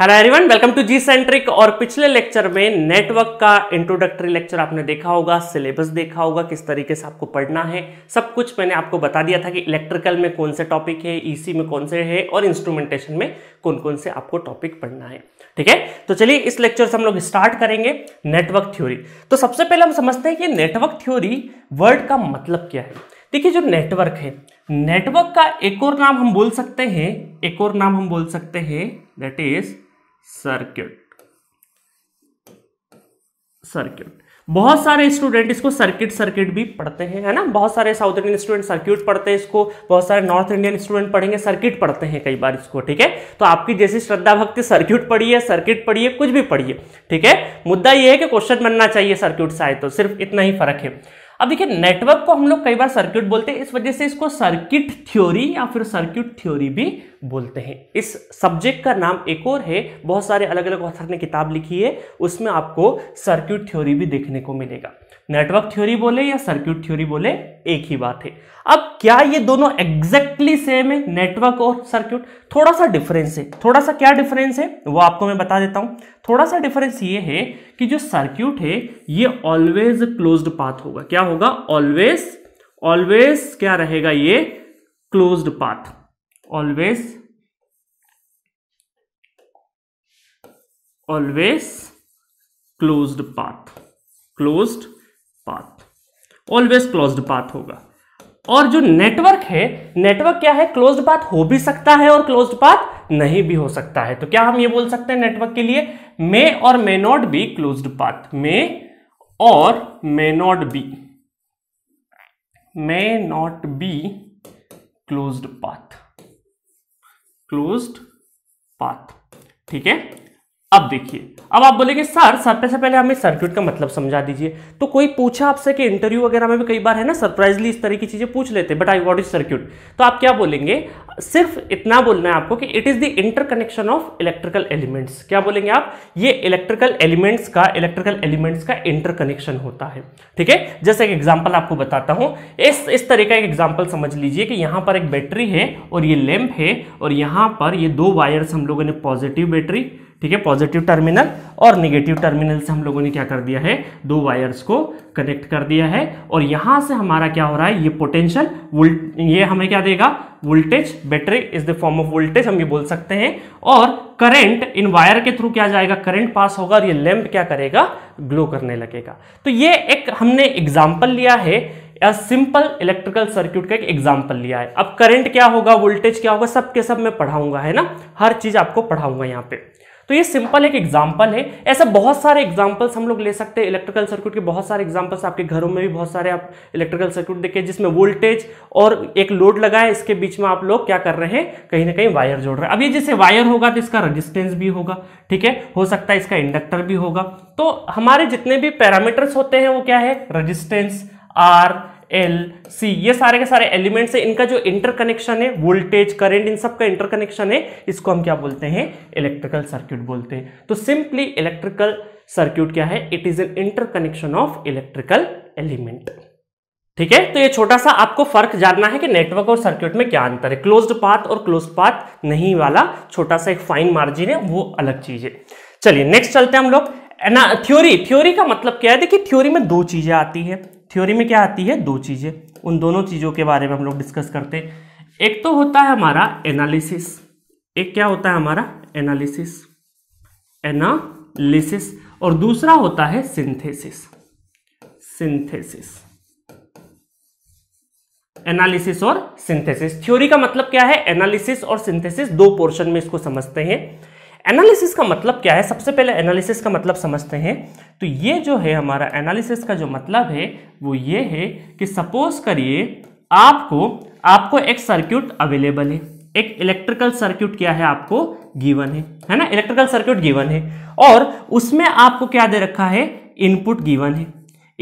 hello everyone welcome to G centric और पिछले lecture में नेटवर्क का इंट्रोडक्टरी लेक्चर आपने देखा होगा सिलेबस देखा होगा किस तरीके से आपको पढ़ना है सब कुछ मैंने आपको बता दिया था कि इलेक्ट्रिकल में कौन से टॉपिक है ईसी e में कौन से है और इंस्ट्रूमेंटेशन में कौन कौन से आपको टॉपिक पढ़ना है ठीक है तो चलिए इस लेक्चर से हम लोग स्टार्ट करेंगे नेटवर्क थ्योरी तो सबसे पहले हम समझते हैं कि नेटवर्क थ्योरी वर्ड का मतलब क्या है देखिए जो नेटवर्क है नेटवर्क का एक और नाम हम बोल सकते हैं एक और नाम हम बोल सकते हैं दैट इज़ सर्किट सर्किट बहुत सारे स्टूडेंट इसको सर्किट सर्किट भी पढ़ते हैं है ना बहुत सारे साउथ इंडियन स्टूडेंट सर्किट पढ़ते हैं इसको बहुत सारे नॉर्थ इंडियन स्टूडेंट पढ़ेंगे सर्किट पढ़ते हैं कई बार इसको ठीक है तो आपकी जैसी श्रद्धा भक्ति सर्किट पढ़िए सर्किट पढ़िए कुछ भी पढ़िए ठीक है मुद्दा यह है कि क्वेश्चन बनना चाहिए सर्क्यूट से आए तो सिर्फ इतना ही फर्क है अब देखिए नेटवर्क को हम लोग कई बार सर्किट बोलते हैं इस वजह से इसको सर्किट थ्योरी या फिर सर्किट थ्योरी भी बोलते हैं इस सब्जेक्ट का नाम एक और है बहुत सारे अलग अलग ऑथर ने किताब लिखी है उसमें आपको सर्किट थ्योरी भी देखने को मिलेगा नेटवर्क थ्योरी बोले या सर्किट थ्योरी बोले एक ही बात है अब क्या ये दोनों एग्जैक्टली सेम है नेटवर्क और सर्क्यूट थोड़ा सा डिफरेंस है थोड़ा सा क्या डिफरेंस है वो आपको मैं बता देता हूँ थोड़ा सा डिफरेंस ये है कि जो सर्क्यूट है ये ऑलवेज क्लोज पाथ होगा क्या होगा ऑलवेज ऑलवेज क्या रहेगा ये close path always always closed path closed path always closed path होगा और जो नेटवर्क है नेटवर्क क्या है क्लोज्ड पाथ हो भी सकता है और क्लोज्ड पाथ नहीं भी हो सकता है तो क्या हम ये बोल सकते हैं नेटवर्क के लिए मे और may not be closed path may और may not be may not be closed path closed path ठीक है अब देखिए अब आप बोलेंगे सर सबसे पहले हमें सर्किट का मतलब समझा दीजिए तो कोई पूछा आपसे कि इंटरव्यू वगैरह में भी कई बार है ना सरप्राइजली इस तरह की चीजें पूछ लेते हैं but I what is circuit तो आप क्या बोलेंगे सिर्फ इतना बोलना है आपको कि it is the interconnection of electrical elements क्या बोलेंगे आप ये इलेक्ट्रिकल एलिमेंट्स का इलेक्ट्रिकल एलिमेंट्स का इंटरकनेक्शन होता है ठीक है जैसे एक एग्जाम्पल आपको बताता हूं इस इस तरह का एक एग्जाम्पल समझ लीजिए कि यहां पर एक बैटरी है और ये लैंप है और यहां पर ये दो वायर्स हम लोगों ने पॉजिटिव बैटरी ठीक है पॉजिटिव टर्मिनल और निगेटिव टर्मिनल से हम लोगों ने क्या कर दिया है दो वायर्स को कनेक्ट कर दिया है और यहां से हमारा क्या हो रहा है ये पोटेंशियल ये हमें क्या देगा voltage battery is the form of voltage हम ये बोल सकते हैं और करंट इन वायर के थ्रू क्या जाएगा करंट पास होगा और ये लैम्प क्या करेगा ग्लो करने लगेगा तो ये एक हमने एग्जाम्पल लिया है सिंपल इलेक्ट्रिकल सर्किट का एक एग्जाम्पल लिया है अब करंट क्या होगा वोल्टेज क्या होगा सब के सब मैं पढ़ाऊंगा है ना हर चीज आपको पढ़ाऊंगा यहाँ पे तो ये सिंपल एक एग्जाम्पल है ऐसे बहुत सारे एग्जाम्पल्स हम लोग ले सकते हैं इलेक्ट्रिकल सर्किट के बहुत सारे एग्जाम्पल्स आपके घरों में भी बहुत सारे आप इलेक्ट्रिकल सर्किट देखे जिसमें वोल्टेज और एक लोड लगाए इसके बीच में आप लोग क्या कर रहे हैं कहीं ना कहीं वायर जोड़ रहे हैं अब ये जैसे वायर होगा तो इसका रजिस्टेंस भी होगा ठीक है हो सकता है इसका इंडक्टर भी होगा तो हमारे जितने भी पैरामीटर्स होते हैं वो क्या है रजिस्टेंस आर एल सी ये सारे के सारे एलिमेंट्स है इनका जो इंटरकनेक्शन है वोल्टेज करंट इन सब का इंटरकनेक्शन है इसको हम क्या बोलते हैं इलेक्ट्रिकल सर्क्यूट बोलते हैं तो सिंपली इलेक्ट्रिकल सर्क्यूट क्या है it is an interconnection of electrical element ठीक है तो ये छोटा सा आपको फर्क जानना है कि नेटवर्क और सर्क्यूट में क्या अंतर है क्लोज्ड पाथ और क्लोज पाथ नहीं वाला छोटा सा एक फाइन मार्जिन है वो अलग चीज है चलिए नेक्स्ट चलते हैं हम लोग ना थ्योरी थ्योरी का मतलब क्या है देखिए थ्योरी में दो चीजें आती है थ्योरी में क्या आती है दो चीज़ें उन दोनों चीज़ों के बारे में हम लोग डिस्कस करते हैं एक तो होता है हमारा एनालिसिस एक क्या होता है हमारा एनालिसिस एनालिसिस और दूसरा होता है सिंथेसिस सिंथेसिस एनालिसिस और सिंथेसिस थ्योरी का मतलब क्या है एनालिसिस और सिंथेसिस दो पोर्शन में इसको समझते हैं एनालिसिस का मतलब क्या है सबसे पहले एनालिसिस का मतलब समझते हैं तो ये जो है हमारा एनालिसिस का जो मतलब है वो ये है कि सपोज करिए आपको आपको एक सर्किट अवेलेबल है एक इलेक्ट्रिकल सर्किट क्या है आपको गिवन है है ना इलेक्ट्रिकल सर्किट गिवन है और उसमें आपको क्या दे रखा है इनपुट गिवन है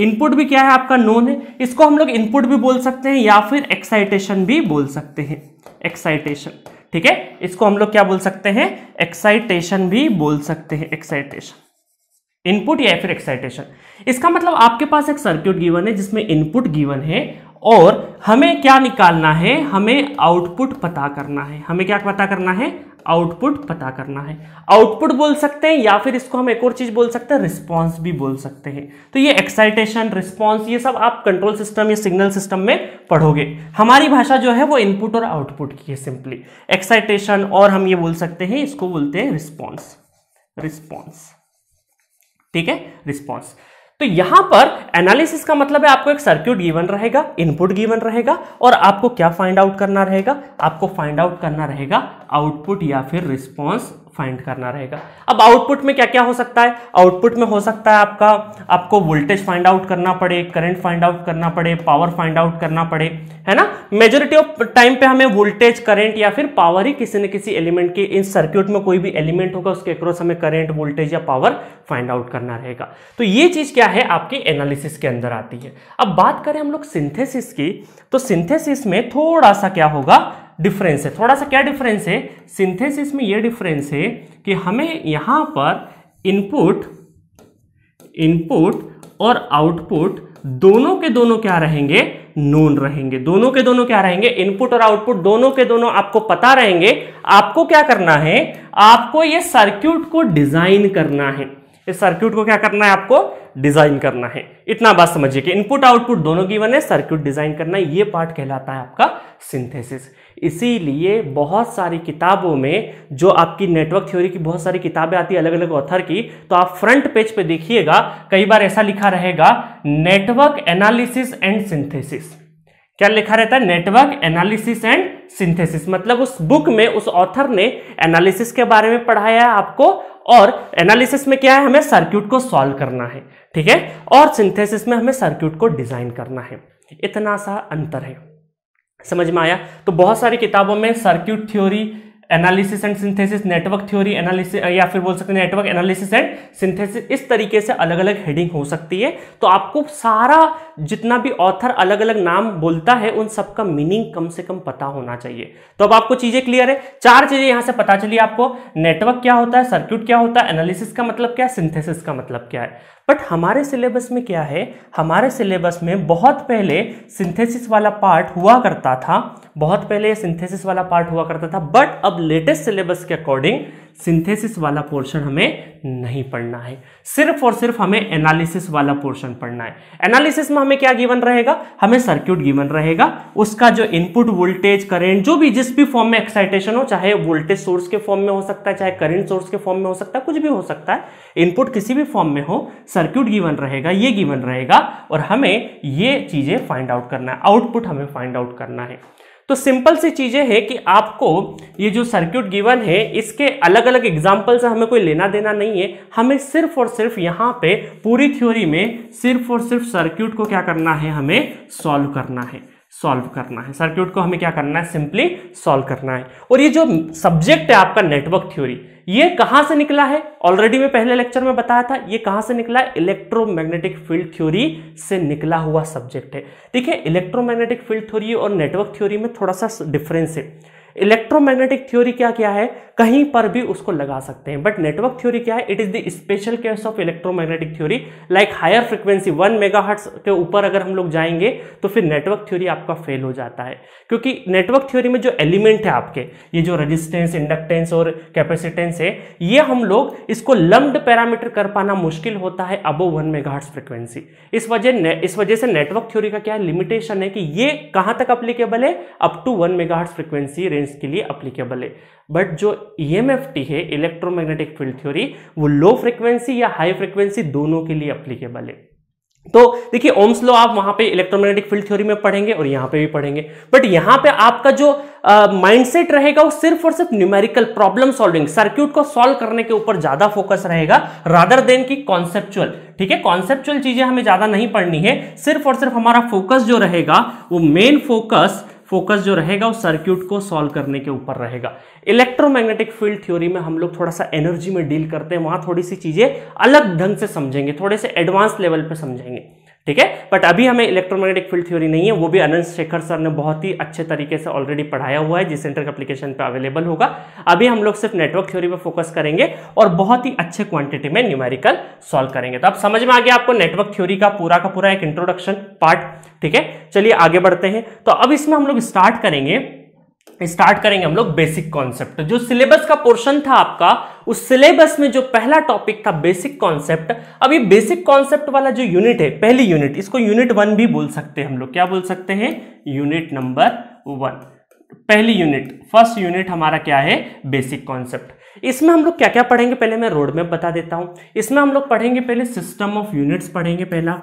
इनपुट भी क्या है आपका नोन है इसको हम लोग इनपुट भी बोल सकते हैं या फिर एक्साइटेशन भी बोल सकते हैं एक्साइटेशन ठीक है इसको हम लोग क्या बोल सकते हैं एक्साइटेशन भी बोल सकते हैं एक्साइटेशन इनपुट या फिर एक्साइटेशन इसका मतलब आपके पास एक सर्क्यूट गिवन है जिसमें इनपुट गिवन है और हमें क्या निकालना है हमें आउटपुट पता करना है हमें क्या पता करना है आउटपुट पता करना है आउटपुट बोल सकते हैं या फिर इसको हम एक और चीज़ बोल सकते हैं रिस्पांस भी बोल सकते हैं तो ये एक्साइटेशन रिस्पांस, ये सब आप कंट्रोल सिस्टम या सिग्नल सिस्टम में पढ़ोगे हमारी भाषा जो है वो इनपुट और आउटपुट की है सिंपली एक्साइटेशन और हम ये बोल सकते हैं इसको बोलते हैं रिस्पॉन्स रिस्पॉन्स ठीक है रिस्पॉन्स तो यहां पर एनालिसिस का मतलब है आपको एक सर्क्यूट गिवन रहेगा इनपुट गिवन रहेगा और आपको क्या फाइंड आउट करना रहेगा आपको फाइंड आउट करना रहेगा आउटपुट या फिर रिस्पॉन्स फाइंड करना रहेगा अब आउटपुट में क्या क्या हो सकता है आउटपुट में हो सकता है आपका आपको वोल्टेज फाइंड आउट करना पड़े करंट फाइंड आउट करना पड़े पावर फाइंड आउट करना पड़े है ना मेजोरिटी ऑफ टाइम पे हमें वोल्टेज करंट या फिर पावर ही किसी न किसी एलिमेंट के इन सर्क्यूट में कोई भी एलिमेंट होगा उसके अक्रॉस हमें करंट वोल्टेज या पावर फाइंड आउट करना रहेगा तो ये चीज़ क्या है आपके एनालिसिस के अंदर आती है अब बात करें हम लोग सिंथेसिस की तो सिंथेसिस में थोड़ा सा क्या होगा डिफरेंस है थोड़ा सा क्या डिफरेंस है सिंथेसिस में ये डिफरेंस है कि हमें यहाँ पर इनपुट इनपुट और आउटपुट दोनों के दोनों क्या रहेंगे नोन रहेंगे दोनों के दोनों क्या रहेंगे इनपुट और आउटपुट दोनों के दोनों आपको पता रहेंगे आपको क्या करना है आपको ये सर्क्यूट को डिजाइन करना है इस सर्क्यूट को क्या करना है आपको डिजाइन करना है इतना बात समझिए कि इनपुट आउटपुट दोनों गिवन है सर्किट डिजाइन करना ये पार्ट कहलाता है आपका सिंथेसिस इसीलिए बहुत सारी किताबों में जो आपकी नेटवर्क थ्योरी की बहुत सारी किताबें आती है अलग अलग ऑथर की तो आप फ्रंट पेज पे देखिएगा कई बार ऐसा लिखा रहेगा नेटवर्क एनालिसिस एंड सिंथेसिस क्या लिखा रहता है नेटवर्क एनालिसिस एंड सिंथेसिस मतलब उस बुक में उस ऑथर ने एनालिसिस के बारे में पढ़ाया आपको और एनालिसिस में क्या है हमें सर्क्यूट को सॉल्व करना है ठीक है और सिंथेसिस में हमें सर्क्यूट को डिजाइन करना है इतना सा अंतर है समझ में आया तो बहुत सारी किताबों में circuit theory analysis and synthesis network theory analysis या फिर बोल सकते हैं नेटवर्क एनालिसिस एंड सिंथेसिस इस तरीके से अलग अलग हेडिंग हो सकती है तो आपको सारा जितना भी ऑथर अलग अलग नाम बोलता है उन सबका मीनिंग कम से कम पता होना चाहिए तो अब आपको चीजें क्लियर है चार चीजें यहां से पता चली आपको नेटवर्क क्या होता है सर्क्यूट क्या होता है एनालिसिस का मतलब क्या है सिंथेसिस का मतलब क्या है बट हमारे सिलेबस में क्या है हमारे सिलेबस में बहुत पहले सिंथेसिस वाला पार्ट हुआ करता था बहुत पहले सिंथेसिस वाला पार्ट हुआ करता था बट अब लेटेस्ट सिलेबस के अकॉर्डिंग सिंथेसिस वाला पोर्शन हमें नहीं पढ़ना है सिर्फ और सिर्फ हमें एनालिसिस वाला पोर्शन पढ़ना है एनालिसिस में हमें क्या गिवन रहेगा हमें सर्क्यूट गिवन रहेगा उसका जो इनपुट वोल्टेज करंट जो भी जिस भी फॉर्म में एक्साइटेशन हो चाहे वोल्टेज सोर्स के फॉर्म में हो सकता है चाहे करेंट सोर्स के फॉर्म में हो सकता है कुछ भी हो सकता है इनपुट किसी भी फॉर्म में हो सर्क्यूट गिवन रहेगा ये गिवन रहेगा और हमें ये चीजें फाइंड आउट करना है आउटपुट हमें फाइंड आउट करना है तो सिंपल सी चीज़ें हैं कि आपको ये जो सर्किट गिवन है इसके अलग अलग एग्जाम्पल से हमें कोई लेना देना नहीं है हमें सिर्फ और सिर्फ यहाँ पे पूरी थ्योरी में सिर्फ और सिर्फ सर्किट को क्या करना है हमें सॉल्व करना है सॉल्व करना है सर्क्यूट को हमें क्या करना है सिंपली सॉल्व करना है और ये जो सब्जेक्ट है आपका नेटवर्क थ्योरी ये कहां से निकला है ऑलरेडी मैं पहले लेक्चर में बताया था ये कहां से निकला है इलेक्ट्रोमैग्नेटिक फील्ड थ्योरी से निकला हुआ सब्जेक्ट है देखिए इलेक्ट्रोमैग्नेटिक फील्ड थ्योरी और नेटवर्क थ्योरी में थोड़ा सा डिफरेंस है इलेक्ट्रोमैग्नेटिक थ्योरी क्या क्या है कहीं पर भी उसको लगा सकते हैं बट नेटवर्क थ्योरी क्या है it is the special case of electromagnetic theory like higher frequency one mega के ऊपर अगर हम लोग जाएंगे तो फिर नेटवर्क थ्योरी आपका फेल हो जाता है क्योंकि नेटवर्क थ्योरी में जो एलिमेंट है आपके ये जो रजिस्टेंस इंडक्टेंस और कैपेसिटेंस है ये हम लोग इसको लम्ब पैरामीटर कर पाना मुश्किल होता है अबो वन मेगा फ्रिक्वेंसी इस वजह इस वजह से नेटवर्क थ्योरी का क्या लिमिटेशन है कि ये कहां तक अप्लीकेबल है up to one mega frequency range range के लिए अप्लीकेबल है बट जो ई e है इलेक्ट्रोमैग्नेटिक फील्ड थ्योरी वो लो फ्रिक्वेंसी या हाई फ्रिक्वेंसी दोनों के लिए अप्लीकेबल है तो देखिए ओम्स लो आप वहां पे इलेक्ट्रोमैग्नेटिक फील्ड थ्योरी में पढ़ेंगे और यहां पे भी पढ़ेंगे बट यहां पे आपका जो माइंडसेट uh, रहेगा वो सिर्फ और सिर्फ न्यूमेरिकल प्रॉब्लम सॉल्विंग सर्क्यूट को सॉल्व करने के ऊपर ज्यादा फोकस रहेगा रादर देन की कॉन्सेप्चुअल ठीक है कॉन्सेप्चुअल चीजें हमें ज्यादा नहीं पढ़नी है सिर्फ और सिर्फ हमारा फोकस जो रहेगा वो मेन फोकस फोकस जो रहेगा वो सर्क्यूट को सॉल्व करने के ऊपर रहेगा इलेक्ट्रोमैग्नेटिक फील्ड थ्योरी में हम लोग थोड़ा सा एनर्जी में डील करते हैं वहां थोड़ी सी चीज़ें अलग ढंग से समझेंगे थोड़े से एडवांस लेवल पर समझेंगे ठीक है बट अभी हमें इलेक्ट्रोमैग्नेटिक फील्ड थ्योरी नहीं है वो भी अनंत शेखर सर ने बहुत ही अच्छे तरीके से ऑलरेडी पढ़ाया हुआ है जिस इंटर एप्लीकेशन पर अवेलेबल होगा अभी हम लोग सिर्फ नेटवर्क थ्योरी पर फोकस करेंगे और बहुत ही अच्छे क्वांटिटी में न्यूमेरिकल सॉल्व करेंगे तो आप समझ में आ गया आपको नेटवर्क थ्योरी का पूरा का पूरा एक इंट्रोडक्शन पार्ट ठीक है चलिए आगे बढ़ते हैं तो अब इसमें हम लोग स्टार्ट करेंगे स्टार्ट करेंगे हम लोग बेसिक कॉन्सेप्ट जो सिलेबस का पोर्शन था आपका उस सिलेबस में जो पहला टॉपिक था बेसिक कॉन्सेप्ट अब ये बेसिक कॉन्सेप्ट वाला जो यूनिट है पहली यूनिट इसको यूनिट वन भी बोल सकते हैं हम लोग क्या बोल सकते हैं यूनिट नंबर वन पहली यूनिट फर्स्ट यूनिट हमारा क्या है बेसिक कॉन्सेप्ट इसमें हम लोग क्या क्या पढ़ेंगे पहले मैं रोड मैप बता देता हूं इसमें हम लोग पढ़ेंगे पहले सिस्टम ऑफ यूनिट्स पढ़ेंगे पहला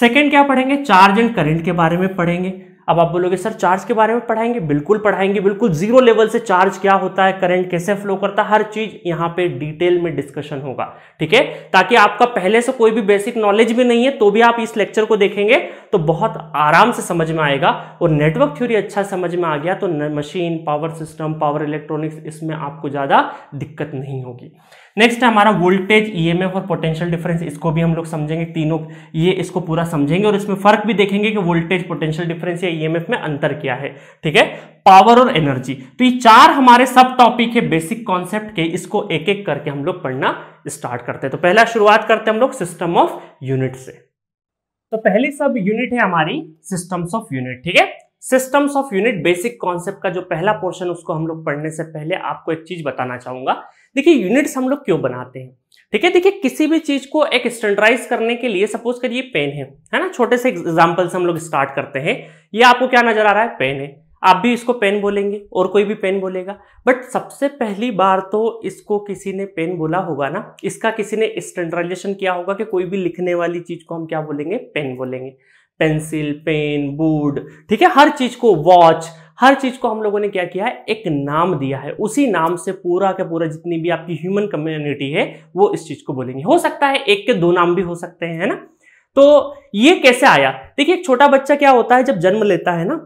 सेकेंड क्या पढ़ेंगे चार्ज एंड करेंट के बारे में पढ़ेंगे अब आप बोलोगे सर चार्ज के बारे में पढ़ाएंगे बिल्कुल पढ़ाएंगे बिल्कुल जीरो लेवल से चार्ज क्या होता है करंट कैसे फ्लो करता है हर चीज यहाँ पे डिटेल में डिस्कशन होगा ठीक है ताकि आपका पहले से कोई भी बेसिक नॉलेज भी नहीं है तो भी आप इस लेक्चर को देखेंगे तो बहुत आराम से समझ में आएगा और नेटवर्क थ्योरी अच्छा समझ में आ गया तो machine power system power electronics इसमें आपको ज़्यादा दिक्कत नहीं होगी नेक्स्ट है हमारा वोल्टेज ईएमएफ और पोटेंशियल डिफरेंस इसको भी हम लोग समझेंगे तीनों ये इसको पूरा समझेंगे और इसमें फर्क भी देखेंगे कि वोल्टेज पोटेंशियल डिफरेंस या ईएमएफ में अंतर क्या है ठीक है पावर और एनर्जी तो ये चार हमारे सब टॉपिक है बेसिक कॉन्सेप्ट के इसको एक एक करके हम लोग पढ़ना स्टार्ट करते हैं तो पहला शुरुआत करते हैं हम लोग सिस्टम ऑफ यूनिट से तो पहली सब यूनिट है हमारी सिस्टम्स ऑफ यूनिट ठीक है systems of unit basic concept का जो पहला पोर्शन उसको हम लोग पढ़ने से पहले आपको एक चीज बताना चाहूंगा देखिए यूनिट्स हम लोग क्यों बनाते हैं ठीक है देखिए किसी भी चीज को एक स्टैंडर्डाइज करने के लिए सपोज करिए पेन है है ना छोटे से एग्जाम्पल से हम लोग स्टार्ट करते हैं ये आपको क्या नजर आ रहा है पेन है आप भी इसको पेन बोलेंगे और कोई भी पेन बोलेगा बट सबसे पहली बार तो इसको किसी ने पेन बोला होगा ना इसका किसी ने स्टैंडर्डाइजेशन किया होगा कि कोई भी लिखने वाली चीज को हम क्या बोलेंगे पेन बोलेंगे पेंसिल पेन बूड ठीक है हर चीज को वॉच हर चीज को हम लोगों ने क्या किया है एक नाम दिया है उसी नाम से पूरा का पूरा जितनी भी आपकी ह्यूमन कम्युनिटी है वो इस चीज को बोलेंगे हो सकता है एक के दो नाम भी हो सकते हैं है ना तो ये कैसे आया देखिए एक छोटा बच्चा क्या होता है जब जन्म लेता है ना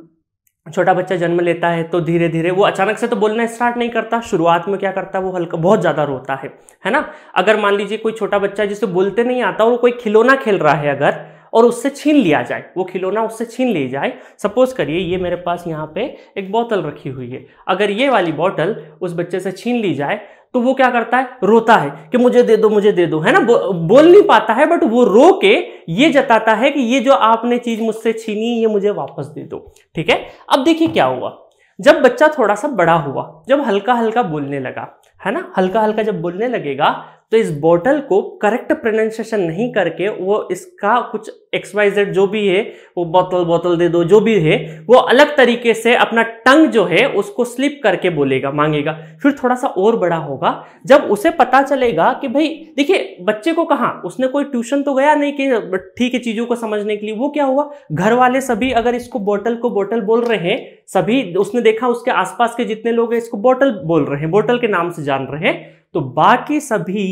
छोटा बच्चा जन्म लेता है तो धीरे धीरे वो अचानक से तो बोलना स्टार्ट नहीं करता शुरुआत में क्या करता है वो हल्का बहुत ज़्यादा रोता है है ना अगर मान लीजिए कोई छोटा बच्चा जिसे बोलते नहीं आता और कोई खिलौना खेल रहा है अगर और उससे छीन लिया जाए वो खिलौना उससे छीन लिया जाए सपोज करिए ये मेरे पास यहाँ पे एक बोतल रखी हुई है अगर ये वाली बोतल उस बच्चे से छीन ली जाए तो वो क्या करता है रोता है कि मुझे दे दो मुझे दे दो है ना बो, बोल नहीं पाता है बट वो रो के ये जताता है कि ये जो आपने चीज मुझसे छीनी ये मुझे वापस दे दो ठीक है अब देखिए क्या हुआ जब बच्चा थोड़ा सा बड़ा हुआ जब हल्का हल्का बोलने लगा है ना हल्का हल्का जब बोलने लगेगा तो इस बॉटल को करेक्ट प्रोनाउंसिएशन नहीं करके वो इसका कुछ जेड जो भी है वो बोतल बोतल दे दो जो भी है वो अलग तरीके से अपना टंग जो है उसको स्लिप करके बोलेगा मांगेगा फिर थोड़ा सा और बड़ा होगा जब उसे पता चलेगा कि भाई देखिए बच्चे को कहाँ उसने कोई ट्यूशन तो गया नहीं कि ठीक है चीज़ों को समझने के लिए वो क्या हुआ घर वाले सभी अगर इसको बोतल को बोतल बोल रहे हैं सभी उसने देखा उसके आसपास के जितने लोग हैं इसको बोतल बोल रहे हैं बोतल के नाम से जान रहे हैं तो बाकी सभी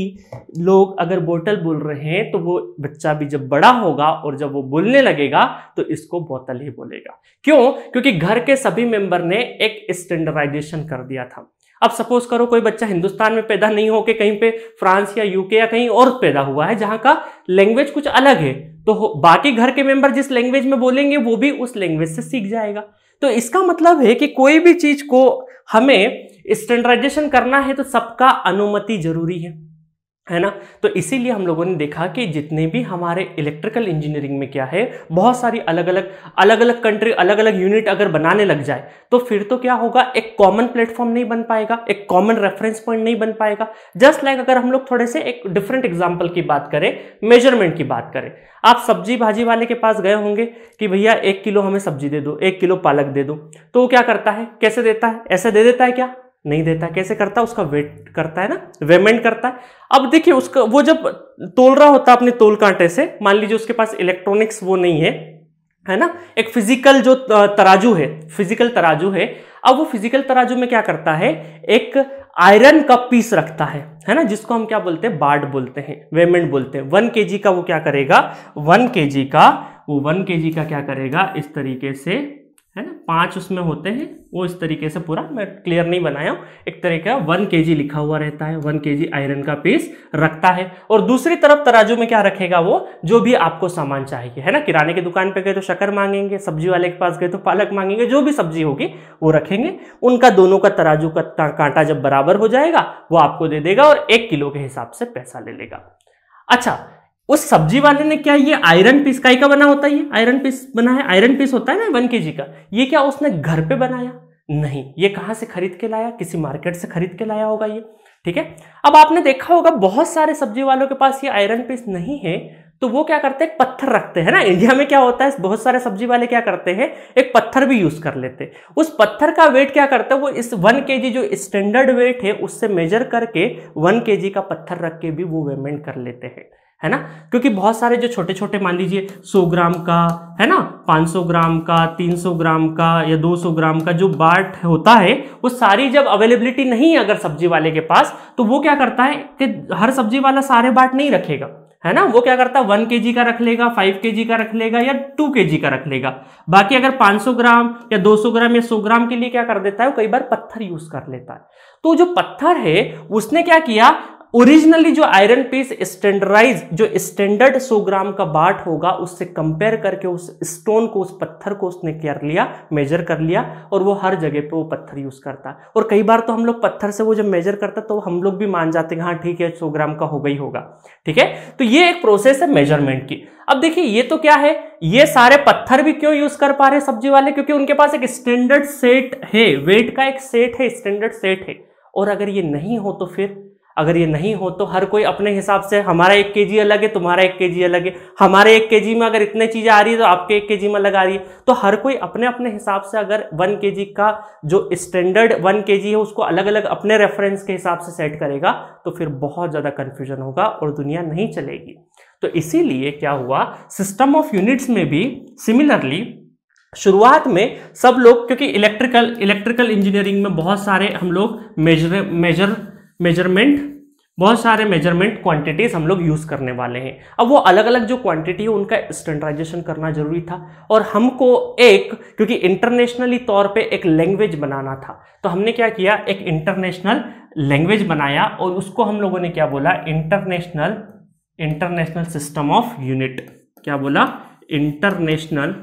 लोग अगर बोतल बोल रहे हैं तो वो बच्चा भी जब बड़ा होगा और जब वो बोलने लगेगा तो इसको बोतल ही बोलेगा क्यों क्योंकि घर के सभी मेंबर ने एक स्टैंडर्डाइजेशन कर दिया था अब सपोज करो कोई बच्चा हिंदुस्तान में पैदा नहीं होके कहीं पे फ्रांस या यूके या कहीं और पैदा हुआ है जहां का लैंग्वेज कुछ अलग है तो बाकी घर के मेंबर जिस लैंग्वेज में बोलेंगे वो भी उस लैंग्वेज से सीख जाएगा तो इसका मतलब है कि कोई भी चीज को हमें स्टैंडर्डाइजेशन करना है तो सबका अनुमति जरूरी है है ना तो इसीलिए हम लोगों ने देखा कि जितने भी हमारे इलेक्ट्रिकल इंजीनियरिंग में क्या है बहुत सारी अलग अलग अलग अलग कंट्री अलग अलग यूनिट अगर बनाने लग जाए तो फिर तो क्या होगा एक कॉमन प्लेटफॉर्म नहीं बन पाएगा एक कॉमन रेफरेंस पॉइंट नहीं बन पाएगा जस्ट लाइक अगर हम लोग थोड़े से एक डिफरेंट एग्जाम्पल की बात करें मेजरमेंट की बात करें आप सब्जी भाजी वाले के पास गए होंगे कि भैया एक किलो हमें सब्जी दे दो एक किलो पालक दे दो तो वो क्या करता है कैसे देता है ऐसे दे देता है क्या नहीं देता कैसे करता उसका वेट करता है ना वेमेंट करता है अब देखिए उसका वो जब तोल रहा होता है अपने तोल कांटे से मान लीजिए उसके पास इलेक्ट्रॉनिक्स वो नहीं है है ना एक फिजिकल जो तराजू है फिजिकल तराजू है अब वो फिजिकल तराजू में क्या करता है एक आयरन का पीस रखता है है ना जिसको हम क्या बोलते हैं बाड बोलते हैं वेमेंट बोलते हैं वन के का वो क्या करेगा वन के का वो वन के का क्या करेगा इस तरीके से है ना पांच उसमें होते हैं वो इस तरीके से पूरा मैं क्लियर नहीं बनाया हूँ एक तरह का वन के लिखा हुआ रहता है वन के आयरन का पीस रखता है और दूसरी तरफ तराजू में क्या रखेगा वो जो भी आपको सामान चाहिए है ना किराने की दुकान पे गए तो शकर मांगेंगे सब्जी वाले के पास गए तो पालक मांगेंगे जो भी सब्जी होगी वो रखेंगे उनका दोनों का तराजू का कांटा जब बराबर हो जाएगा वो आपको दे देगा और एक किलो के हिसाब से पैसा ले लेगा अच्छा उस सब्जी वाले ने क्या ये आयरन पीस काई का बना होता है ये आयरन पीस बना है आयरन पीस होता है ना वन के जी का ये क्या उसने घर पे बनाया नहीं ये कहाँ से खरीद के लाया किसी मार्केट से खरीद के लाया होगा ये ठीक है अब आपने देखा होगा बहुत सारे सब्जी वालों के पास ये आयरन पीस नहीं है तो वो क्या करते हैं पत्थर रखते हैं ना इंडिया में क्या होता है बहुत सारे सब्जी वाले क्या करते हैं एक पत्थर भी यूज कर लेते हैं उस पत्थर का वेट क्या करते हैं वो इस वन के जो स्टैंडर्ड वेट है उससे मेजर करके वन के का पत्थर रख के भी वो वेमेंट कर लेते हैं है ना क्योंकि बहुत सारे जो छोटे छोटे मान लीजिए 100 ग्राम का है ना 500 ग्राम का 300 ग्राम का या 200 ग्राम का जो बाट होता है वो सारी जब अवेलेबिलिटी नहीं है अगर सब्जी वाले के पास तो वो क्या करता है कि हर सब्जी वाला सारे बाट नहीं रखेगा है ना वो क्या करता है वन के का रख लेगा फाइव के का रख लेगा या टू के का रख लेगा बाकी अगर पांच ग्राम या दो ग्राम या सौ ग्राम के लिए क्या कर देता है वो कई बार पत्थर यूज कर लेता है तो जो पत्थर है उसने क्या किया ओरिजिनली जो आयरन पीस स्टैंडराइज जो स्टैंडर्ड 100 ग्राम का बाट होगा उससे कंपेयर करके उस स्टोन को उस पत्थर को उसने कर लिया मेजर कर लिया और वो हर जगह पे वो पत्थर यूज करता और कई बार तो हम लोग पत्थर से वो जब मेजर करता तो हम लोग भी मान जाते हैं हाँ ठीक है सौ ग्राम का होगा ही होगा ठीक है तो ये एक प्रोसेस है मेजरमेंट की अब देखिए ये तो क्या है ये सारे पत्थर भी क्यों यूज कर पा रहे सब्जी वाले क्योंकि उनके पास एक स्टैंडर्ड सेट है वेट का एक सेट है स्टैंडर्ड सेट है और अगर ये नहीं हो तो फिर अगर ये नहीं हो तो हर कोई अपने हिसाब से हमारा एक के अलग है तुम्हारा एक के अलग है हमारे एक के में अगर इतने चीज़ें आ रही है तो आपके एक के में अलग आ रही है तो हर कोई अपने अपने हिसाब से अगर वन के का जो स्टैंडर्ड वन के है उसको अलग अलग अपने रेफरेंस के हिसाब से सेट करेगा तो फिर बहुत ज़्यादा कन्फ्यूजन होगा और दुनिया नहीं चलेगी तो इसीलिए क्या हुआ सिस्टम ऑफ यूनिट्स में भी सिमिलरली शुरुआत में सब लोग क्योंकि इलेक्ट्रिकल इलेक्ट्रिकल इंजीनियरिंग में बहुत सारे हम लोग मेजर मेजर मेजरमेंट बहुत सारे मेजरमेंट क्वांटिटीज हम लोग यूज़ करने वाले हैं अब वो अलग अलग जो क्वांटिटी है उनका स्टैंडर्डाइजेशन करना जरूरी था और हमको एक क्योंकि इंटरनेशनली तौर पे एक लैंग्वेज बनाना था तो हमने क्या किया एक इंटरनेशनल लैंग्वेज बनाया और उसको हम लोगों ने क्या बोला international international system of unit क्या बोला international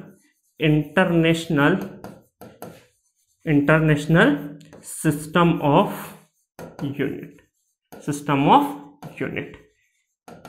international international system of unit system of unit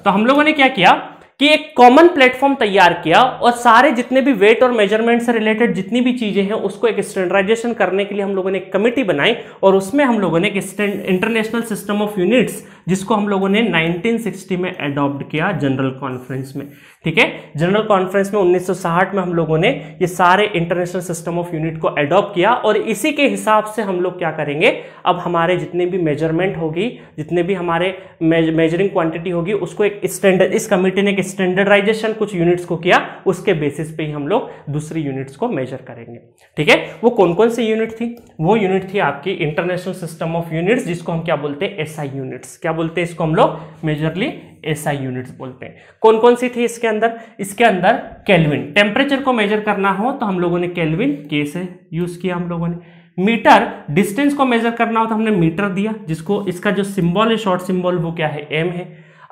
तो हम लोगों ने क्या किया कि एक कॉमन प्लेटफॉर्म तैयार किया और सारे जितने भी वेट और मेजरमेंट से रिलेटेड जितनी भी चीजें हैं उसको एक स्टैंडर्डाइजेशन करने के लिए हम लोगों ने एक कमिटी बनाई और उसमें हम लोगों ने एक इंटरनेशनल सिस्टम ऑफ यूनिट्स जिसको हम लोगों ने 1960 में अडॉप्ट किया जनरल कॉन्फ्रेंस में ठीक है जनरल कॉन्फ्रेंस में 1960 में हम लोगों ने ये सारे इंटरनेशनल सिस्टम ऑफ यूनिट को अडॉप्ट किया और इसी के हिसाब से हम लोग क्या करेंगे अब हमारे जितने भी मेजरमेंट होगी जितने भी हमारे मेजरिंग क्वांटिटी होगी उसको एक स्टैंडर्ड इस कमिटी ने एक स्टैंडर्डाइजेशन कुछ यूनिट्स को किया उसके बेसिस पे ही हम लोग दूसरी यूनिट्स को मेजर करेंगे ठीक है वो कौन कौन सी यूनिट थी वो यूनिट थी आपकी इंटरनेशनल सिस्टम ऑफ यूनिट्स जिसको हम क्या बोलते हैं आई यूनिट्स क्या क्या बोलते हैं इसको हम लोग मेजरली एसआई यूनिट्स बोलते हैं कौन कौन सी थी इसके अंदर इसके अंदर केल्विन टेम्परेचर को मेजर करना हो तो हम लोगों ने केल्विन के से यूज़ किया हम लोगों ने मीटर डिस्टेंस को मेजर करना हो तो हमने मीटर दिया जिसको इसका जो सिंबल है शॉर्ट सिंबल वो क्या है एम है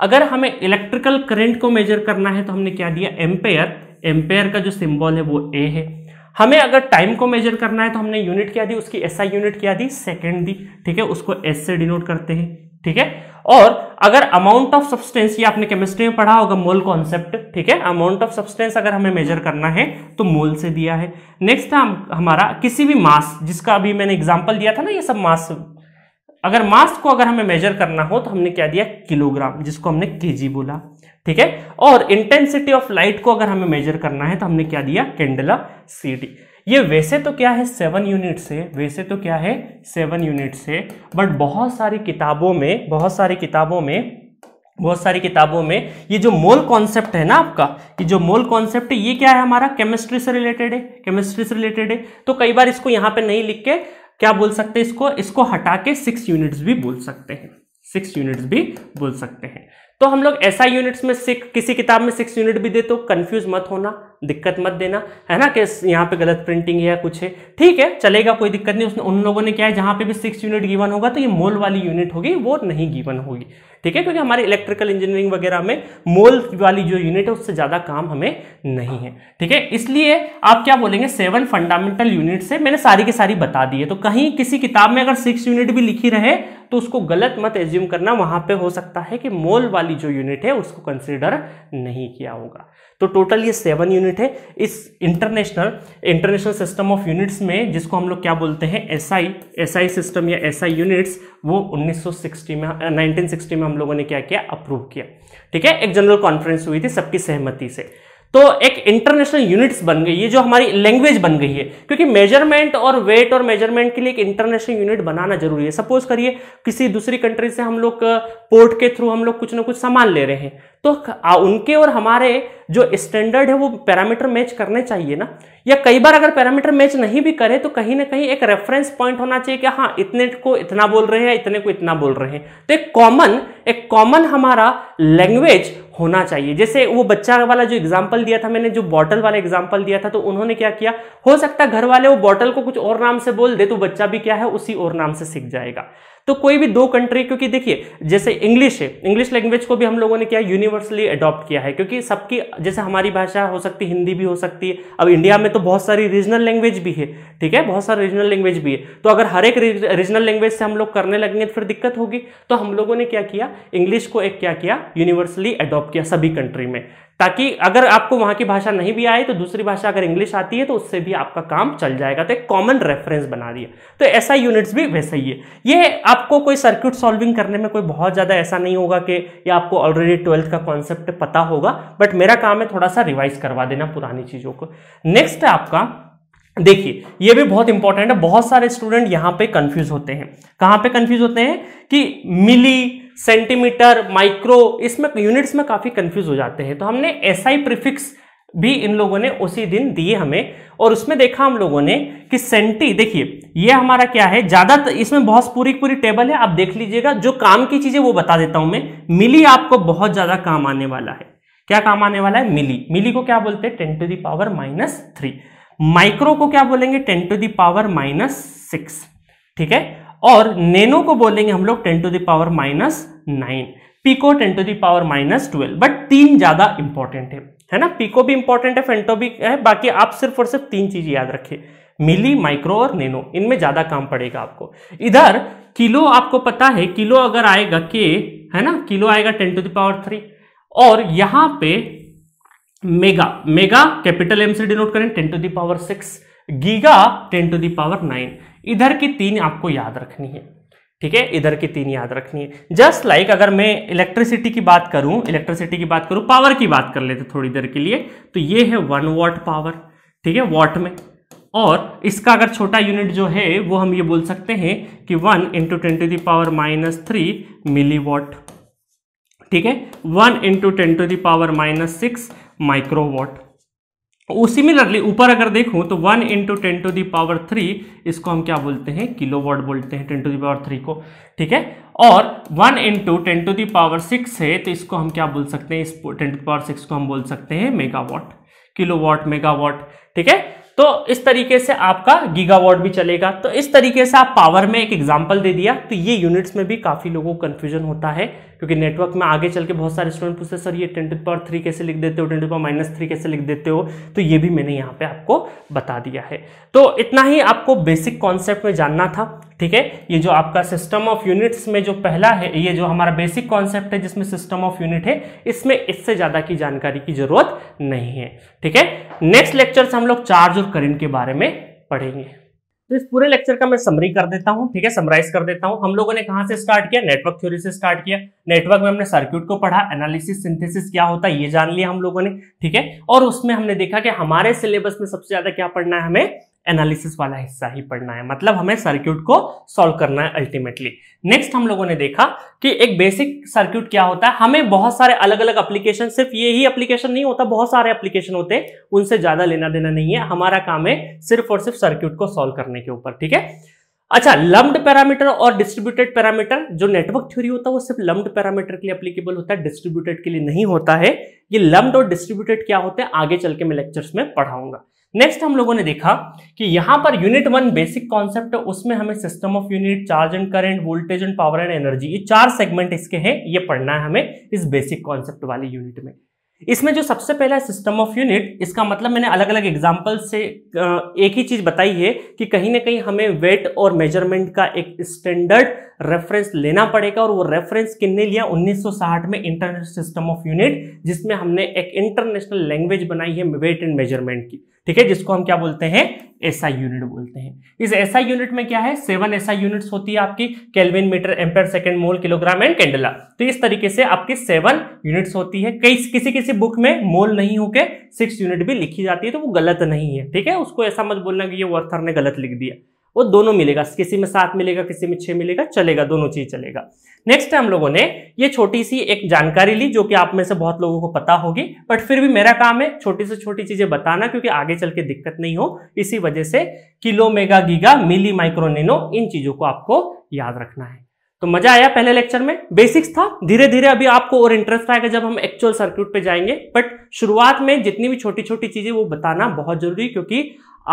अगर हमें इलेक्ट्रिकल करंट को मेजर करना है तो हमने क्या दिया एम्पेयर एम्पेयर का जो सिंबल है वो ए है हमें अगर टाइम को मेजर करना है तो हमने यूनिट क्या दी उसकी एसआई यूनिट क्या दी सेकंड दी ठीक है उसको एस से डिनोट करते हैं ठीक है और अगर अमाउंट ऑफ सब्सटेंस ये आपने केमिस्ट्री में पढ़ा होगा मोल कॉन्सेप्ट ठीक है अमाउंट ऑफ सब्सटेंस अगर हमें मेजर करना है तो मोल से दिया है नेक्स्ट है हम हमारा किसी भी मास जिसका अभी मैंने एग्जांपल दिया था ना ये सब मास अगर मास को अगर हमें मेजर करना हो तो हमने क्या दिया किलोग्राम जिसको हमने के बोला ठीक है और इंटेंसिटी ऑफ लाइट को अगर हमें मेजर करना है तो हमने क्या दिया कैंडला सीटी ये वैसे तो क्या है सेवन यूनिट से वैसे तो क्या है सेवन यूनिट से बट बहुत सारी किताबों में बहुत सारी किताबों में बहुत सारी किताबों में ये जो मोल कॉन्सेप्ट है ना आपका ये जो मोल कॉन्सेप्ट है ये क्या है हमारा केमिस्ट्री से रिलेटेड है केमिस्ट्री से रिलेटेड है तो कई बार इसको यहाँ पे नहीं लिख के क्या बोल सकते हैं इसको इसको हटा के सिक्स यूनिट्स भी बोल सकते हैं सिक्स यूनिट्स भी बोल सकते हैं तो हम लोग ऐसा यूनिट्स में सिक्स किसी किताब में सिक्स यूनिट भी दे तो कंफ्यूज मत होना दिक्कत मत देना है ना कि यहाँ पे गलत प्रिंटिंग है या कुछ है ठीक है चलेगा कोई दिक्कत नहीं उसने उन लोगों ने क्या है जहाँ पे भी सिक्स यूनिट गिवन होगा तो ये मोल वाली यूनिट होगी वो नहीं गिवन होगी ठीक है क्योंकि हमारे इलेक्ट्रिकल इंजीनियरिंग वगैरह में मोल वाली जो यूनिट है उससे ज़्यादा काम हमें नहीं है ठीक है इसलिए आप क्या बोलेंगे सेवन फंडामेंटल यूनिट से मैंने सारी की सारी बता दी है तो कहीं किसी किताब में अगर सिक्स यूनिट भी लिखी रहे तो उसको गलत मत एज्यूम करना वहां पे हो सकता है कि मोल वाली जो यूनिट है उसको कंसिडर नहीं किया होगा तो टोटल ये सेवन यूनिट है इस international international system of units में जिसको हम लोग क्या बोलते हैं एसआई एसआई सिस्टम या एसआई यूनिट्स वो 1960 में 1960 में हम लोगों ने क्या किया अप्रूव किया ठीक है एक जनरल कॉन्फ्रेंस हुई थी सबकी सहमति से तो एक इंटरनेशनल यूनिट्स बन गई ये जो हमारी लैंग्वेज बन गई है क्योंकि मेजरमेंट और वेट और मेजरमेंट के लिए एक इंटरनेशनल यूनिट बनाना जरूरी है सपोज करिए किसी दूसरी कंट्री से हम लोग पोर्ट के थ्रू हम लोग कुछ ना कुछ सामान ले रहे हैं तो उनके और हमारे जो स्टैंडर्ड है वो पैरामीटर मैच करने चाहिए ना या कई बार अगर पैरामीटर मैच नहीं भी करे तो कहीं ना कहीं एक रेफरेंस पॉइंट होना चाहिए कि हाँ इतने को इतना बोल रहे हैं इतने को इतना बोल रहे हैं तो एक कॉमन एक कॉमन हमारा लैंग्वेज होना चाहिए जैसे वो बच्चा वाला जो एग्जाम्पल दिया था मैंने जो बॉटल वाला एग्जाम्पल दिया था तो उन्होंने क्या किया हो सकता है घर वाले वो बॉटल को कुछ और नाम से बोल दे तो बच्चा भी क्या है उसी और नाम से सीख जाएगा तो कोई भी दो कंट्री क्योंकि देखिए जैसे इंग्लिश है इंग्लिश लैंग्वेज को भी हम लोगों ने क्या यूनिवर्सली अडॉप्ट किया है क्योंकि सबकी जैसे हमारी भाषा हो सकती है हिंदी भी हो सकती है अब इंडिया में तो बहुत सारी रीजनल लैंग्वेज भी है ठीक है बहुत सारी रीजनल लैंग्वेज भी है तो अगर हर एक रीजनल लैंग्वेज से हम लोग करने लगेंगे तो फिर दिक्कत होगी तो हम लोगों ने क्या किया इंग्लिश को एक क्या किया यूनिवर्सली अडॉप्ट किया सभी कंट्री में ताकि अगर आपको वहां की भाषा नहीं भी आए तो दूसरी भाषा अगर इंग्लिश आती है तो उससे भी आपका काम चल जाएगा तो एक कॉमन रेफरेंस बना दिया तो ऐसा यूनिट्स भी वैसा ही है ये आपको कोई सर्क्यूट सॉल्विंग करने में कोई बहुत ज़्यादा ऐसा नहीं होगा कि ये आपको ऑलरेडी ट्वेल्थ का कॉन्सेप्ट पता होगा बट मेरा काम है थोड़ा सा रिवाइज करवा देना पुरानी चीज़ों को नेक्स्ट है आपका देखिए ये भी बहुत इंपॉर्टेंट है बहुत सारे स्टूडेंट यहाँ पे कंफ्यूज होते हैं कहाँ पे कंफ्यूज होते हैं कि मिली सेंटीमीटर माइक्रो इसमें यूनिट्स में काफ़ी कंफ्यूज हो जाते हैं तो हमने एस आई प्रिफिक्स भी इन लोगों ने उसी दिन दिए हमें और उसमें देखा हम लोगों ने कि सेंटी देखिए ये हमारा क्या है ज़्यादा तो इसमें बहुत पूरी पूरी टेबल है आप देख लीजिएगा जो काम की चीज़ें वो बता देता हूं मैं मिली आपको बहुत ज़्यादा काम आने वाला है क्या काम आने वाला है मिली मिली को क्या बोलते हैं ten to the power minus three micro को क्या बोलेंगे ten to the power minus six ठीक है और नेनो को बोलेंगे हम लोग ten to the power minus nine pico ten to the power minus twelve but तीन ज़्यादा इंपॉर्टेंट है है ना पिको भी इंपॉर्टेंट है फेंटो भी है बाकी आप सिर्फ और सिर्फ तीन चीज़ याद रखें मिली माइक्रो और नेनो इनमें ज़्यादा काम पड़ेगा आपको इधर किलो आपको पता है किलो अगर आएगा के है ना किलो आएगा टेन टू दावर थ्री और यहां पे मेगा मेगा कैपिटल एम से डिनोट करें ten to the power six giga ten to the power nine इधर की तीन आपको याद रखनी है ठीक है इधर की तीन याद रखनी है जस्ट लाइक like अगर मैं इलेक्ट्रिसिटी की बात करूं इलेक्ट्रिसिटी की बात करूं पावर की बात कर लेते थोड़ी देर के लिए तो ये है वन वॉट पावर ठीक है वॉट में और इसका अगर छोटा यूनिट जो है वो हम ये बोल सकते हैं कि one into ten to the power minus three milli watt ठीक है one into ten to the power minus six microwatt और सिमिलरली ऊपर अगर देखूं तो one into ten to power three इसको हम क्या बोलते हैं किलो वॉट बोलते हैं टेन टू दावर थ्री को ठीक है और one into ten to power six है तो इसको हम क्या बोल सकते हैं इस टेन टू पावर सिक्स को हम बोल सकते हैं मेगावाट किलो वॉट मेगावाट ठीक है तो इस तरीके से आपका गीगावाट भी चलेगा तो इस तरीके से आप पावर में एक एग्जाम्पल दे दिया तो ये यूनिट्स में भी काफ़ी लोगों को कन्फ्यूजन होता है क्योंकि नेटवर्क में आगे चल के बहुत सारे स्टूडेंट पूछते सर ये टेन टू पावर थ्री कैसे लिख देते हो ten to power minus three कैसे लिख देते हो तो ये भी मैंने यहाँ पे आपको बता दिया है तो इतना ही आपको बेसिक कॉन्सेप्ट में जानना था ठीक है ये जो आपका सिस्टम ऑफ यूनिट्स में जो पहला है ये जो हमारा बेसिक कॉन्सेप्ट है जिसमें सिस्टम ऑफ यूनिट है इसमें इससे ज़्यादा की जानकारी की जरूरत नहीं है ठीक है नेक्स्ट लेक्चर से हम लोग चार्ज और करेंट के बारे में पढ़ेंगे तो इस पूरे लेक्चर का मैं समरी कर देता हूँ ठीक है समराइज कर देता हूँ हम लोगों ने कहा से स्टार्ट किया नेटवर्क थ्योरी से स्टार्ट किया नेटवर्क में हमने सर्किट को पढ़ा एनालिसिस सिंथेसिस क्या होता है ये जान लिया हम लोगों ने ठीक है और उसमें हमने देखा कि हमारे सिलेबस में सबसे ज्यादा क्या पढ़ना है हमें एनालिसिस वाला हिस्सा ही पढ़ना है मतलब हमें सर्किट को सॉल्व करना है अल्टीमेटली नेक्स्ट हम लोगों ने देखा कि एक बेसिक सर्किट क्या होता है हमें बहुत सारे अलग अलग एप्लीकेशन सिर्फ ये ही एप्लीकेशन नहीं होता बहुत सारे एप्लीकेशन होते हैं उनसे ज्यादा लेना देना नहीं है हमारा काम है सिर्फ और सिर्फ सर्क्यूट को सॉल्व करने के ऊपर ठीक है अच्छा लम्ब पैरामीटर और डिस्ट्रीब्यूटेड पैरामीटर जो नेटवर्क थ्योरी होता है वो सिर्फ लम्ड पैरामीटर के लिए एप्लीकेबल होता है डिस्ट्रीब्यूटेड के लिए नहीं होता है ये लम्ब और डिस्ट्रीब्यूटेड क्या होते हैं आगे चल के मैं लेक्चर्स में पढ़ाऊंगा नेक्स्ट हम लोगों ने देखा कि यहां per unit one basic concept है उसमें हमें system of unit charge and current voltage and power and energy ये चार सेगमेंट इसके हैं ये पढ़ना है हमें इस बेसिक कॉन्सेप्ट वाली यूनिट में इसमें जो सबसे पहला सिस्टम ऑफ यूनिट इसका मतलब मैंने अलग अलग एग्जाम्पल से एक ही चीज़ बताई है कि कहीं ना कहीं हमें वेट और मेजरमेंट का एक स्टैंडर्ड रेफरेंस लेना पड़ेगा और वो रेफरेंस किनने लिया 1960 में इंटरनेशनल सिस्टम ऑफ यूनिट जिसमें हमने एक इंटरनेशनल लैंग्वेज बनाई है वेट एंड मेजरमेंट की ठीक है जिसको हम क्या बोलते हैं एसआई यूनिट बोलते हैं इस एसआई यूनिट में क्या है सेवन एसआई यूनिट्स होती है आपकी kelvin metre ampere second mole kilogram and candela तो इस तरीके से आपकी सेवन यूनिट्स होती है कई किसी किसी किसी बुक में मोल नहीं होके सिक्स यूनिट भी लिखी जाती है तो वो गलत नहीं है ठीक है उसको ऐसा मत बोलना कि ये वर्थर ने गलत लिख दिया वो दोनों मिलेगा किसी में सात मिलेगा किसी में छह मिलेगा चलेगा दोनों चीज चलेगा नेक्स्ट हम लोगों ने ये छोटी सी एक जानकारी ली जो कि आप में से बहुत लोगों को पता होगी बट फिर भी मेरा काम है छोटी से छोटी चीजें बताना क्योंकि आगे चल के दिक्कत नहीं हो इसी वजह से kilo mega giga milli micro nano इन चीजों को आपको याद रखना है तो मजा आया पहले लेक्चर में बेसिक्स था धीरे धीरे अभी आपको और इंटरेस्ट आएगा जब हम एक्चुअल सर्क्यूट पे जाएंगे बट शुरुआत में जितनी भी छोटी छोटी चीजें वो बताना बहुत जरूरी क्योंकि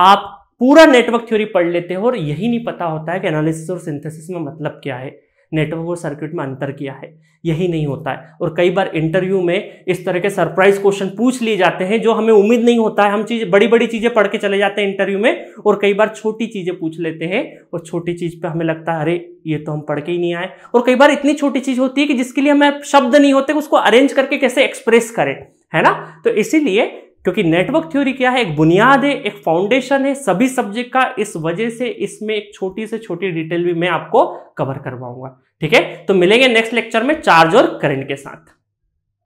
आप पूरा नेटवर्क थ्योरी पढ़ लेते हो और यही नहीं पता होता है कि एनालिसिस और सिंथेसिस में मतलब क्या है नेटवर्क और सर्किट में अंतर किया है यही नहीं होता है और कई बार इंटरव्यू में इस तरह के सरप्राइज क्वेश्चन पूछ लिए जाते हैं जो हमें उम्मीद नहीं होता है हम चीज़ बड़ी बड़ी चीज़ें पढ़ के चले जाते हैं इंटरव्यू में और कई बार छोटी चीज़ें पूछ लेते हैं और छोटी चीज़ पर हमें लगता है अरे ये तो हम पढ़ के ही नहीं आए और कई बार इतनी छोटी चीज़ होती है कि जिसके लिए हमें शब्द नहीं होते उसको अरेंज करके कैसे एक्सप्रेस करें है ना तो इसीलिए क्योंकि नेटवर्क थ्योरी क्या है एक बुनियाद है एक फाउंडेशन है सभी सब्जेक्ट का इस वजह से इसमें एक छोटी से छोटी डिटेल भी मैं आपको कवर करवाऊंगा ठीक है तो मिलेंगे नेक्स्ट लेक्चर में चार्ज और करंट के साथ